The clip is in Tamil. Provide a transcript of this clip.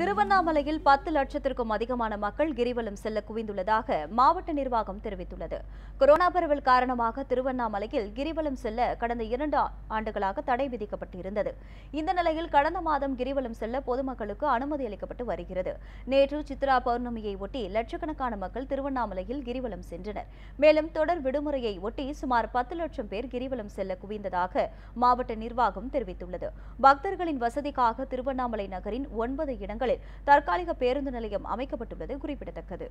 திருவண்ணாமலையில் பத்து லட்சத்திற்கும் அதிகமான மக்கள் கிரிவலம் செல்ல குவிந்துள்ளதாக மாவட்ட நிர்வாகம் தெரிவித்துள்ளது கொரோனா பரவல் காரணமாக திருவண்ணாமலையில் கிரிவலம் செல்ல கடந்த இரண்டு ஆண்டுகளாக தடை விதிக்கப்பட்டிருந்தது இந்த நிலையில் கடந்த மாதம் கிரிவலம் செல்ல பொதுமக்களுக்கு அனுமதி அளிக்கப்பட்டு வருகிறது நேற்று சித்ரா பௌர்ணமியை ஒட்டி லட்சக்கணக்கான மக்கள் திருவண்ணாமலையில் கிரிவலம் சென்றனர் மேலும் தொடர் விடுமுறையை ஒட்டி சுமார் பத்து லட்சம் பேர் கிரிவலம் செல்ல குவிந்ததாக மாவட்ட நிர்வாகம் தெரிவித்துள்ளது பக்தர்களின் வசதிக்காக திருவண்ணாமலை நகரின் ஒன்பது இடங்கள் இடங்களில் தற்காலிக பேருந்து நிலையம் அமைக்கப்பட்டுள்ளது குறிப்பிடத்தக்கது